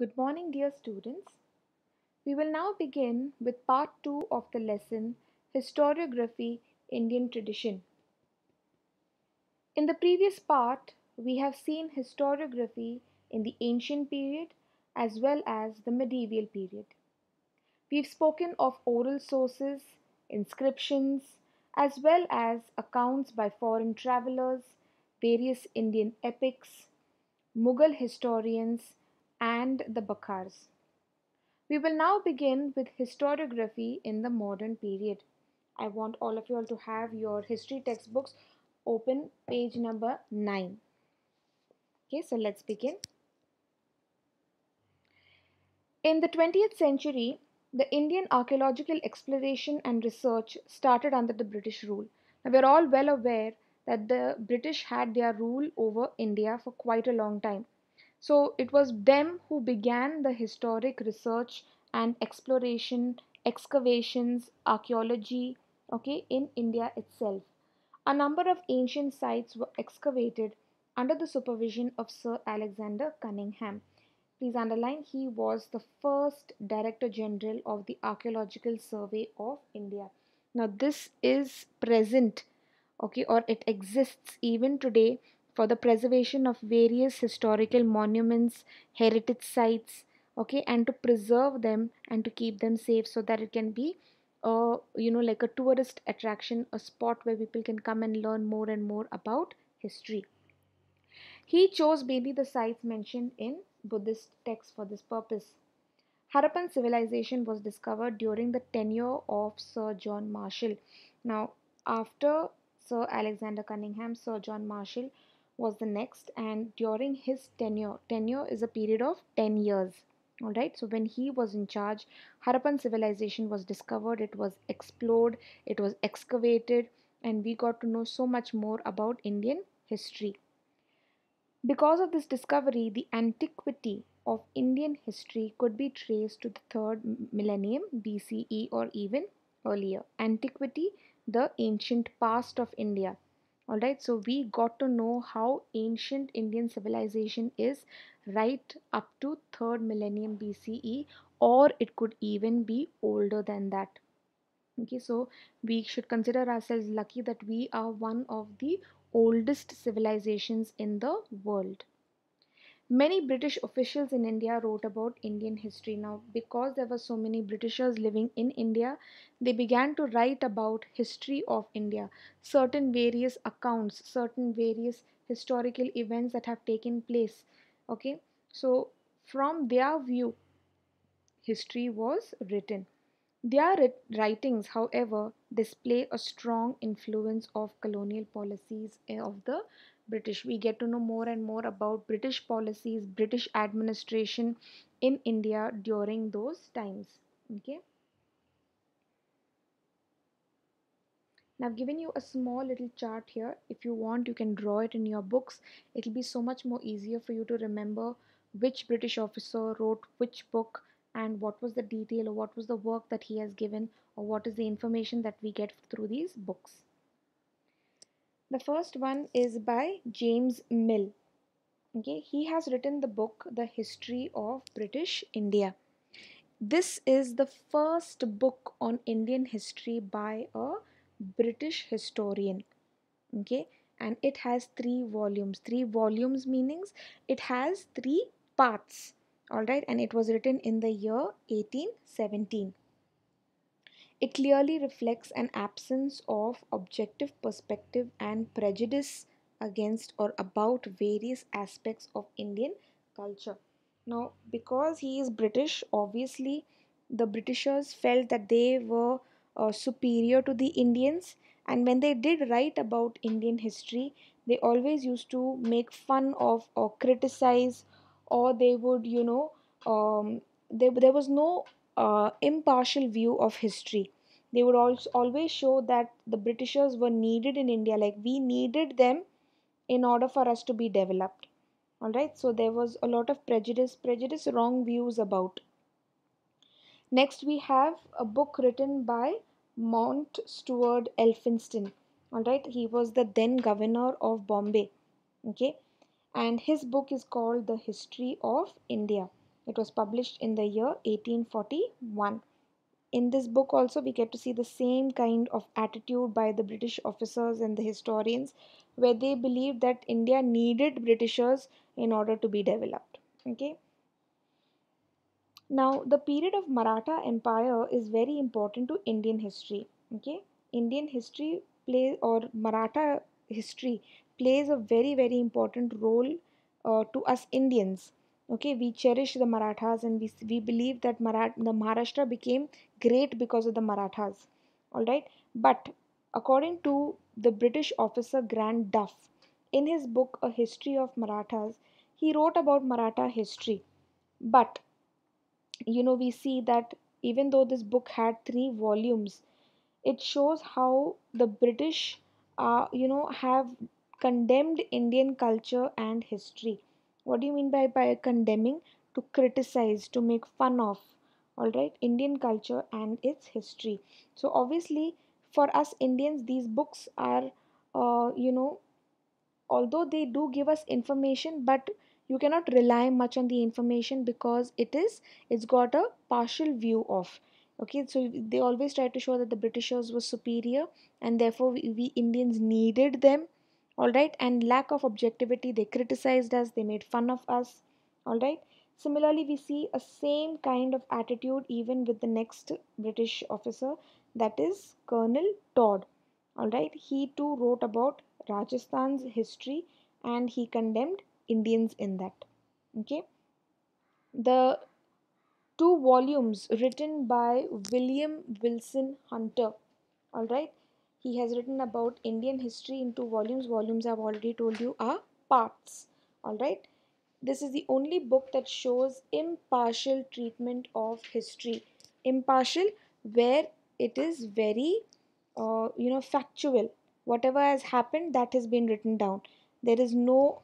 Good morning dear students. We will now begin with part 2 of the lesson Historiography Indian Tradition. In the previous part we have seen historiography in the ancient period as well as the medieval period. We've spoken of oral sources, inscriptions as well as accounts by foreign travelers, various Indian epics, Mughal historians and the Bakars. We will now begin with historiography in the modern period. I want all of you all to have your history textbooks open page number 9. Okay, so let's begin. In the 20th century, the Indian archaeological exploration and research started under the British rule. Now, we're all well aware that the British had their rule over India for quite a long time. So it was them who began the historic research and exploration, excavations, archaeology, okay, in India itself. A number of ancient sites were excavated under the supervision of Sir Alexander Cunningham. Please underline he was the first Director General of the Archaeological Survey of India. Now this is present okay or it exists even today for the preservation of various historical monuments, heritage sites, okay, and to preserve them and to keep them safe so that it can be uh, you know like a tourist attraction a spot where people can come and learn more and more about history he chose mainly the sites mentioned in buddhist texts for this purpose harappan civilization was discovered during the tenure of sir john marshall now after sir alexander cunningham sir john marshall was the next and during his tenure tenure is a period of 10 years all right so when he was in charge harappan civilization was discovered it was explored it was excavated and we got to know so much more about indian history because of this discovery the antiquity of indian history could be traced to the third millennium bce or even earlier antiquity the ancient past of india all right so we got to know how ancient indian civilization is right up to 3rd millennium bce or it could even be older than that okay so we should consider ourselves lucky that we are one of the oldest civilizations in the world Many British officials in India wrote about Indian history. Now, because there were so many Britishers living in India, they began to write about history of India, certain various accounts, certain various historical events that have taken place. Okay, so from their view, history was written. Their writings, however, display a strong influence of colonial policies eh, of the British. We get to know more and more about British policies, British administration in India during those times. Okay. Now I've given you a small little chart here. If you want, you can draw it in your books. It'll be so much more easier for you to remember which British officer wrote which book and what was the detail or what was the work that he has given or what is the information that we get through these books. The first one is by James Mill. Okay, he has written the book The History of British India. This is the first book on Indian history by a British historian. Okay, and it has three volumes. Three volumes meanings it has three parts. All right, and it was written in the year 1817. It clearly reflects an absence of objective perspective and prejudice against or about various aspects of Indian culture. Now, because he is British, obviously the Britishers felt that they were uh, superior to the Indians, and when they did write about Indian history, they always used to make fun of or criticize, or they would, you know, um, there, there was no uh, impartial view of history they would also always show that the Britishers were needed in India, like we needed them in order for us to be developed. Alright, so there was a lot of prejudice, prejudice, wrong views about. Next, we have a book written by Mount Stewart Elphinston. Alright, he was the then governor of Bombay. Okay, and his book is called The History of India. It was published in the year 1841 in this book also we get to see the same kind of attitude by the british officers and the historians where they believed that india needed britishers in order to be developed okay now the period of maratha empire is very important to indian history okay indian history play or maratha history plays a very very important role uh, to us indians okay we cherish the marathas and we, we believe that Marat, the maharashtra became great because of the marathas all right but according to the british officer grant duff in his book a history of marathas he wrote about maratha history but you know we see that even though this book had three volumes it shows how the british uh, you know have condemned indian culture and history what do you mean by by condemning to criticize to make fun of all right indian culture and its history so obviously for us indians these books are uh, you know although they do give us information but you cannot rely much on the information because it is it's got a partial view of okay so they always try to show that the britishers were superior and therefore we, we indians needed them all right and lack of objectivity they criticized us they made fun of us all right similarly we see a same kind of attitude even with the next british officer that is colonel todd all right he too wrote about rajasthan's history and he condemned indians in that okay the two volumes written by william wilson hunter all right he has written about Indian history in two volumes. Volumes I've already told you are parts. Alright. This is the only book that shows impartial treatment of history. Impartial where it is very uh, you know factual. Whatever has happened that has been written down. There is no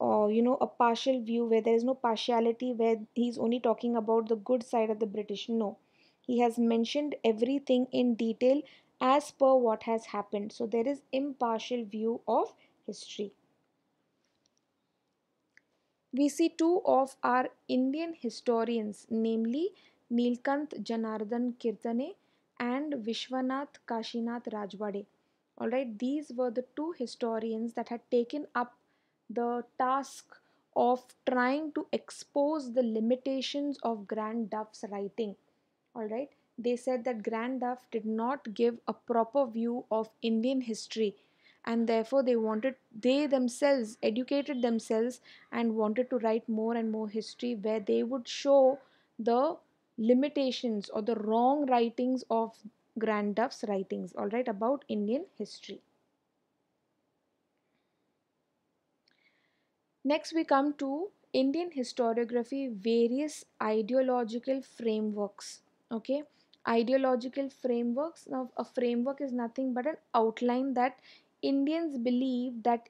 uh, you know a partial view where there is no partiality where he's only talking about the good side of the british no he has mentioned everything in detail as per what has happened. So there is impartial view of history. We see two of our Indian historians, namely Nilkanth Janardhan Kirtane and Vishwanath Kashinath Rajwade. Alright, these were the two historians that had taken up the task of trying to expose the limitations of Grand Duff's writing. Alright, they said that Grand Duff did not give a proper view of Indian history and therefore they wanted they themselves educated themselves and wanted to write more and more history where they would show the limitations or the wrong writings of Grand Duff's writings all right about Indian history next we come to Indian historiography various ideological frameworks okay ideological frameworks. Now, a framework is nothing but an outline that Indians believe that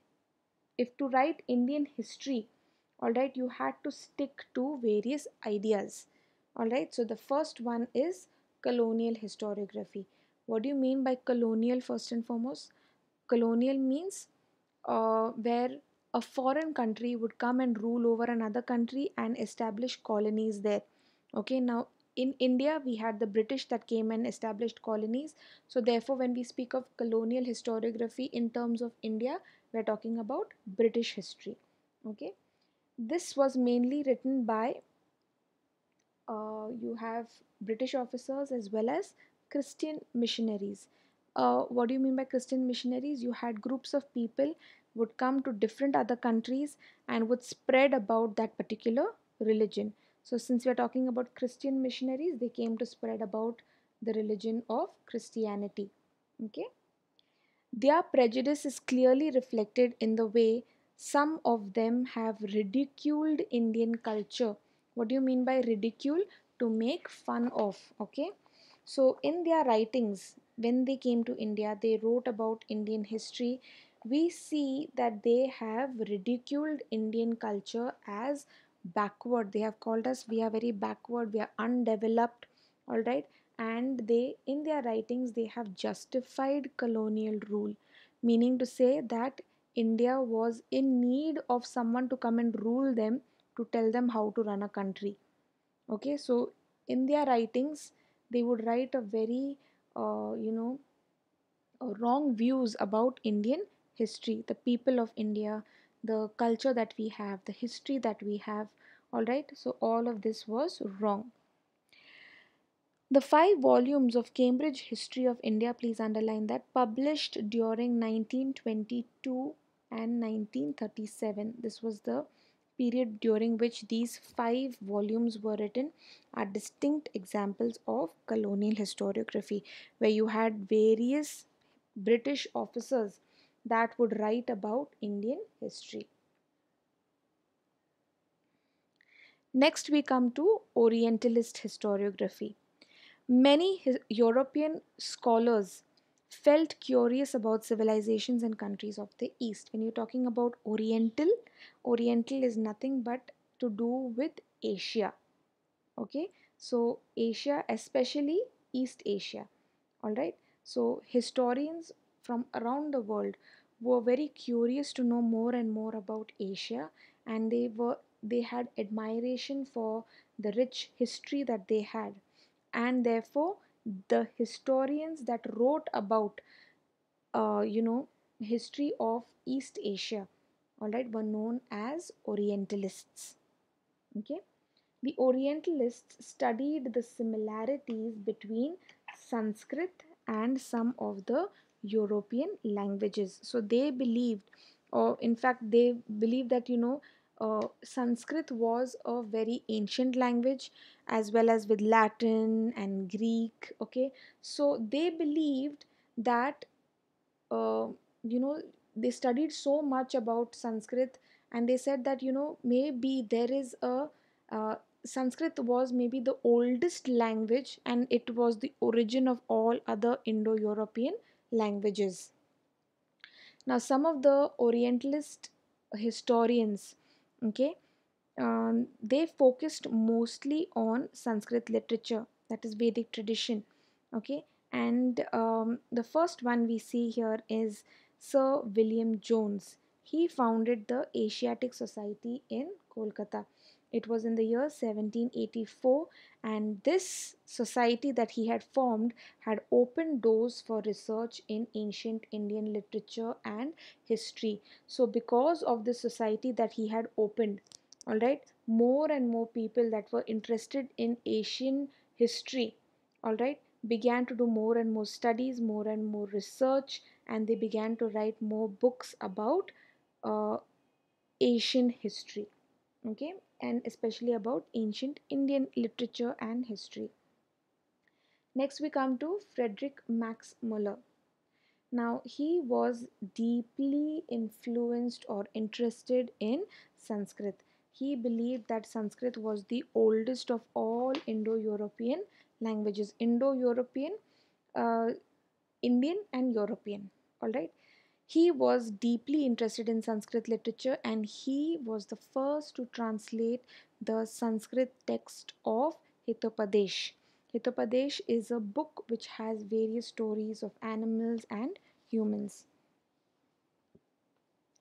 if to write Indian history, all right, you had to stick to various ideas. All right, so the first one is colonial historiography. What do you mean by colonial first and foremost? Colonial means uh, where a foreign country would come and rule over another country and establish colonies there okay now in India, we had the British that came and established colonies. So, therefore, when we speak of colonial historiography in terms of India, we're talking about British history. Okay, this was mainly written by uh, you have British officers as well as Christian missionaries. Uh, what do you mean by Christian missionaries? You had groups of people would come to different other countries and would spread about that particular religion. So since we are talking about Christian missionaries, they came to spread about the religion of Christianity. Okay. Their prejudice is clearly reflected in the way some of them have ridiculed Indian culture. What do you mean by ridicule? To make fun of. Okay. So in their writings, when they came to India, they wrote about Indian history. We see that they have ridiculed Indian culture as backward they have called us we are very backward we are undeveloped all right and they in their writings they have justified colonial rule meaning to say that india was in need of someone to come and rule them to tell them how to run a country okay so in their writings they would write a very uh, you know uh, wrong views about indian history the people of india the culture that we have the history that we have alright so all of this was wrong the five volumes of Cambridge History of India please underline that published during 1922 and 1937 this was the period during which these five volumes were written are distinct examples of colonial historiography where you had various British officers that would write about Indian history. Next, we come to Orientalist historiography. Many European scholars felt curious about civilizations and countries of the East. When you're talking about Oriental, Oriental is nothing but to do with Asia. Okay, so Asia, especially East Asia. All right, so historians from around the world were very curious to know more and more about Asia and they were they had admiration for the rich history that they had and therefore the historians that wrote about uh, you know history of east asia all right were known as orientalists okay the orientalists studied the similarities between sanskrit and some of the european languages so they believed or in fact they believed that you know uh, Sanskrit was a very ancient language as well as with Latin and Greek. Okay, so they believed that uh, you know they studied so much about Sanskrit and they said that you know maybe there is a uh, Sanskrit was maybe the oldest language and it was the origin of all other Indo European languages. Now, some of the Orientalist historians okay um, they focused mostly on sanskrit literature that is vedic tradition okay and um, the first one we see here is sir william jones he founded the asiatic society in kolkata it was in the year 1784 and this society that he had formed had opened doors for research in ancient Indian literature and history. So because of this society that he had opened, all right, more and more people that were interested in Asian history, all right, began to do more and more studies, more and more research and they began to write more books about uh, Asian history okay and especially about ancient Indian literature and history. Next, we come to Frederick Max Muller. Now, he was deeply influenced or interested in Sanskrit. He believed that Sanskrit was the oldest of all Indo European languages, Indo European, uh, Indian, and European. All right, he was deeply interested in Sanskrit literature and he was the first to translate the Sanskrit text of Hitopadesh. Hitopadesh is a book which has various stories of animals and humans.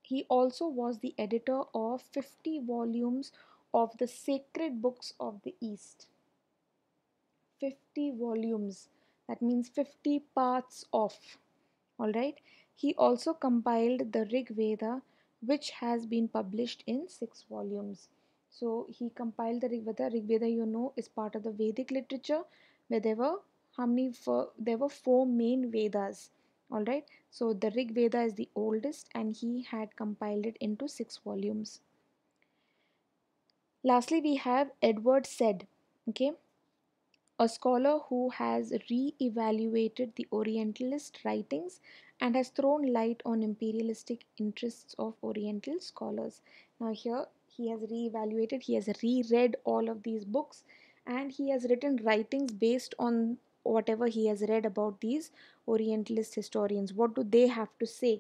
He also was the editor of 50 volumes of the sacred books of the East. 50 volumes, that means 50 parts of. All right he also compiled the Rig Veda, which has been published in six volumes. So he compiled the Rig Veda. Rig Veda, you know, is part of the Vedic literature, where there were how many? there were four main Vedas. All right. So the Rig Veda is the oldest, and he had compiled it into six volumes. Lastly, we have Edward Said. Okay a scholar who has re-evaluated the Orientalist writings and has thrown light on imperialistic interests of Oriental scholars. Now, here he has reevaluated, he has reread all of these books, and he has written writings based on whatever he has read about these Orientalist historians. What do they have to say?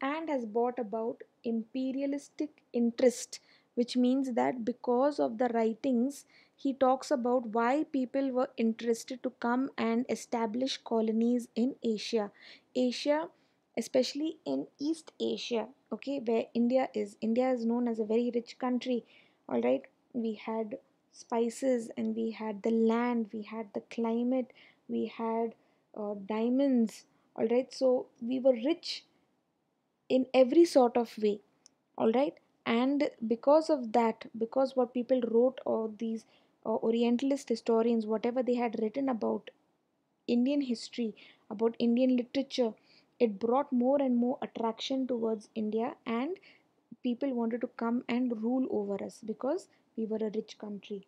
And has brought about imperialistic interest, which means that because of the writings, he talks about why people were interested to come and establish colonies in Asia. Asia, especially in East Asia, okay, where India is. India is known as a very rich country, all right. We had spices and we had the land, we had the climate, we had uh, diamonds, all right. So we were rich in every sort of way, all right. And because of that, because what people wrote or these uh, Orientalist historians, whatever they had written about Indian history, about Indian literature. It brought more and more attraction towards India, and people wanted to come and rule over us because we were a rich country.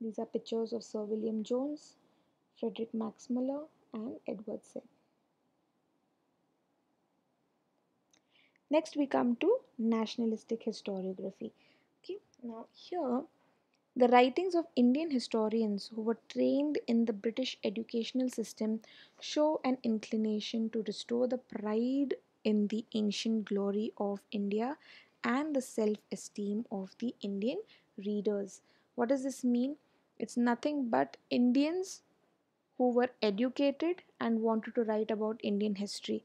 These are pictures of Sir William Jones, Frederick Max Muller, and Edward Said. Next, we come to nationalistic historiography. Okay, now here the writings of Indian historians who were trained in the British educational system show an inclination to restore the pride in the ancient glory of India and the self esteem of the Indian readers. What does this mean? It's nothing but Indians who were educated and wanted to write about Indian history.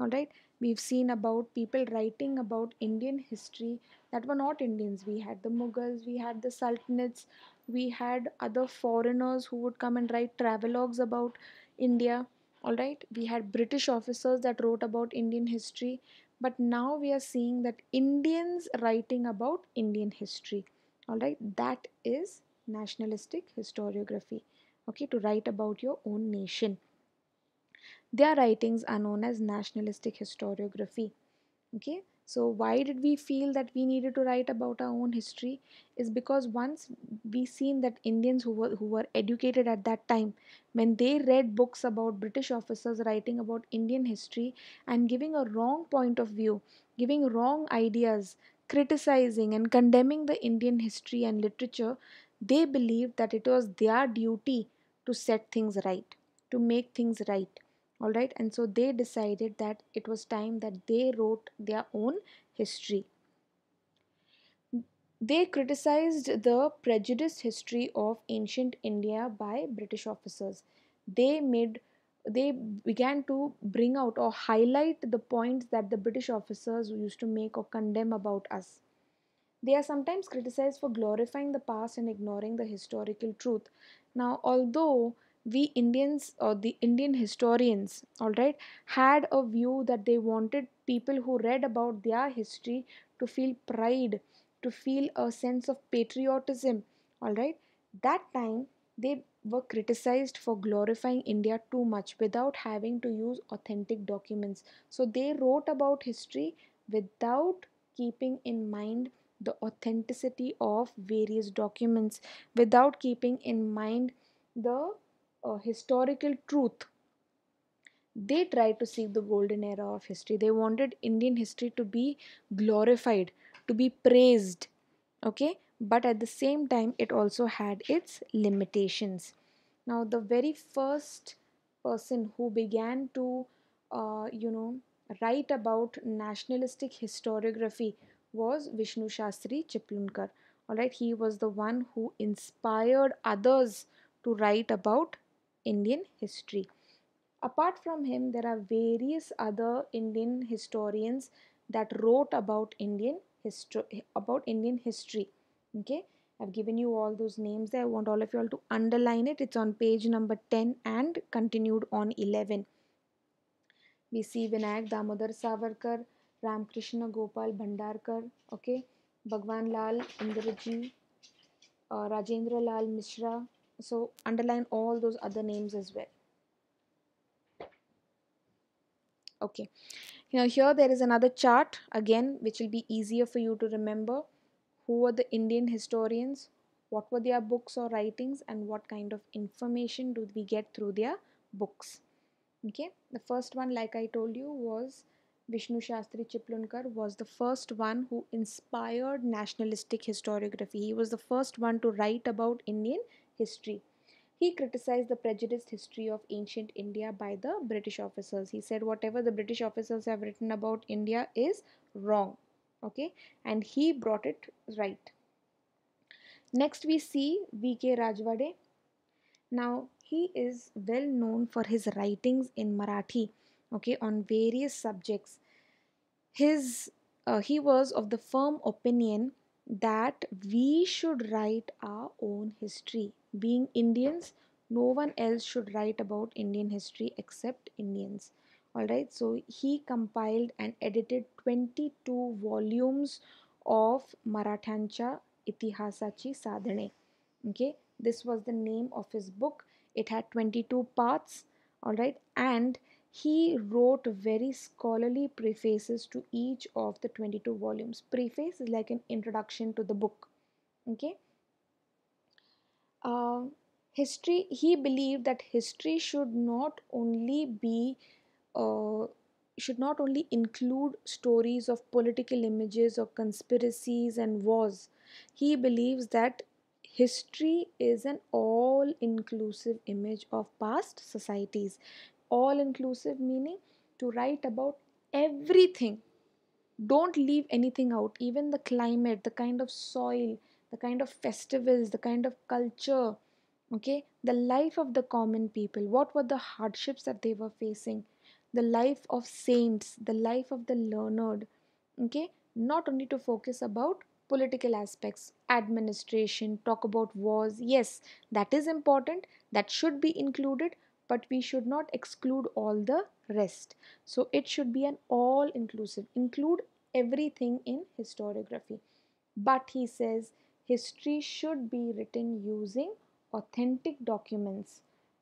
All right, We've seen about people writing about Indian history that were not Indians. We had the Mughals, we had the Sultanates, we had other foreigners who would come and write travelogues about India. All right, we had British officers that wrote about Indian history, but now we are seeing that Indians writing about Indian history. All right, that is nationalistic historiography okay to write about your own nation their writings are known as nationalistic historiography. Okay, so why did we feel that we needed to write about our own history? Is because once we seen that Indians who were who were educated at that time, when they read books about British officers writing about Indian history and giving a wrong point of view, giving wrong ideas, criticizing and condemning the Indian history and literature, they believed that it was their duty to set things right, to make things right all right and so they decided that it was time that they wrote their own history they criticized the prejudiced history of ancient india by british officers they made they began to bring out or highlight the points that the british officers used to make or condemn about us they are sometimes criticized for glorifying the past and ignoring the historical truth now although we Indians or the Indian historians, all right, had a view that they wanted people who read about their history to feel pride, to feel a sense of patriotism, all right. That time they were criticized for glorifying India too much without having to use authentic documents. So they wrote about history without keeping in mind the authenticity of various documents, without keeping in mind the uh, historical truth they tried to seek the golden era of history they wanted indian history to be glorified to be praised okay but at the same time it also had its limitations now the very first person who began to uh, you know write about nationalistic historiography was vishnu shastri Chiplunkar. all right he was the one who inspired others to write about Indian history. Apart from him, there are various other Indian historians that wrote about Indian history about Indian history. Okay, I've given you all those names there. I want all of you all to underline it. It's on page number 10 and continued on 11. We see Vinayak Damodar Savarkar, Ramkrishna Gopal Bhandarkar, okay, Bhagwan Lal Indraji, uh, Rajendra Lal Mishra, so underline all those other names as well okay now here there is another chart again which will be easier for you to remember who were the Indian historians what were their books or writings and what kind of information do we get through their books okay the first one like I told you was Vishnu Shastri Chiplunkar was the first one who inspired nationalistic historiography. He was the first one to write about Indian history. He criticized the prejudiced history of ancient India by the British officers. He said, whatever the British officers have written about India is wrong. Okay, and he brought it right. Next, we see V.K. Rajwade. Now, he is well known for his writings in Marathi, okay, on various subjects. His uh, he was of the firm opinion that we should write our own history. Being Indians, no one else should write about Indian history except Indians. Alright, so he compiled and edited 22 volumes of Marathancha Itihasachi Sadhane. Okay, this was the name of his book. It had 22 parts. Alright, and he wrote very scholarly prefaces to each of the 22 volumes. Preface is like an introduction to the book. Okay. Uh, history, he believed that history should not only be uh, should not only include stories of political images or conspiracies and wars. He believes that history is an all inclusive image of past societies all inclusive meaning to write about everything don't leave anything out even the climate the kind of soil the kind of festivals the kind of culture okay the life of the common people what were the hardships that they were facing the life of saints the life of the learned okay not only to focus about political aspects administration talk about wars yes that is important that should be included but we should not exclude all the rest so it should be an all inclusive include everything in historiography but he says history should be written using authentic documents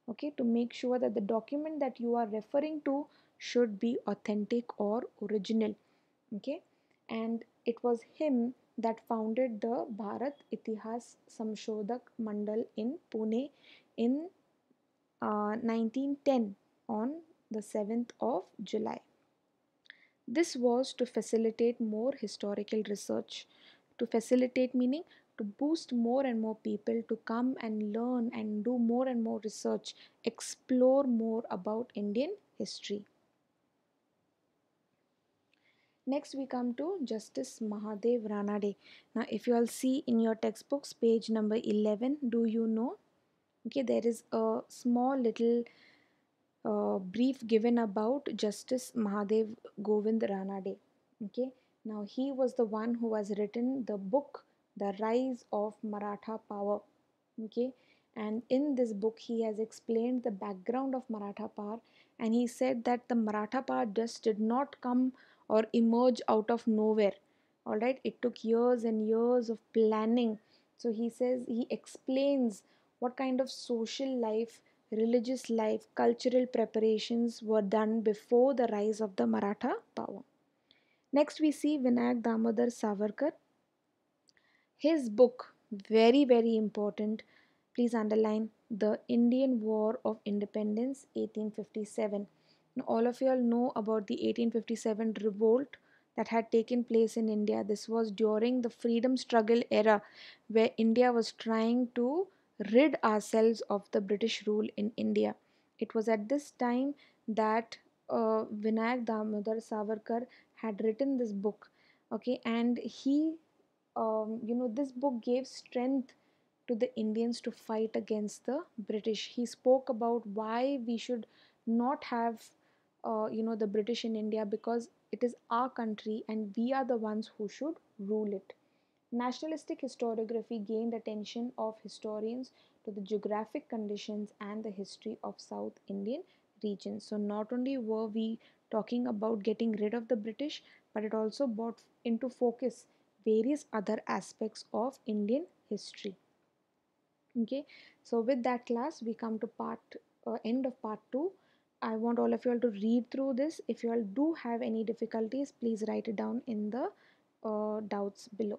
okay to make sure that the document that you are referring to should be authentic or original okay and it was him that founded the Bharat Itihas Samshodak Mandal in Pune in 1910 uh, on the 7th of July. This was to facilitate more historical research. To facilitate meaning to boost more and more people to come and learn and do more and more research, explore more about Indian history. Next we come to Justice Mahadev Ranade. Now if you all see in your textbooks page number 11, do you know okay there is a small little uh, brief given about Justice Mahadev Govind Ranade okay now he was the one who has written the book The Rise of Maratha Power okay and in this book he has explained the background of Maratha power and he said that the Maratha power just did not come or emerge out of nowhere all right it took years and years of planning so he says he explains what kind of social life, religious life, cultural preparations were done before the rise of the Maratha power. Next, we see Vinayak Damodar Savarkar. His book, very, very important, please underline the Indian War of Independence 1857. Now, all of you all know about the 1857 revolt that had taken place in India. This was during the freedom struggle era where India was trying to rid ourselves of the British rule in India. It was at this time that uh, Vinayak Damodar Savarkar had written this book. Okay, and he, um, you know, this book gave strength to the Indians to fight against the British. He spoke about why we should not have, uh, you know, the British in India because it is our country and we are the ones who should rule it. Nationalistic historiography gained attention of historians to the geographic conditions and the history of South Indian region. So not only were we talking about getting rid of the British, but it also brought into focus various other aspects of Indian history. Okay, so with that class, we come to part uh, end of part two. I want all of you all to read through this. If you all do have any difficulties, please write it down in the uh, doubts below.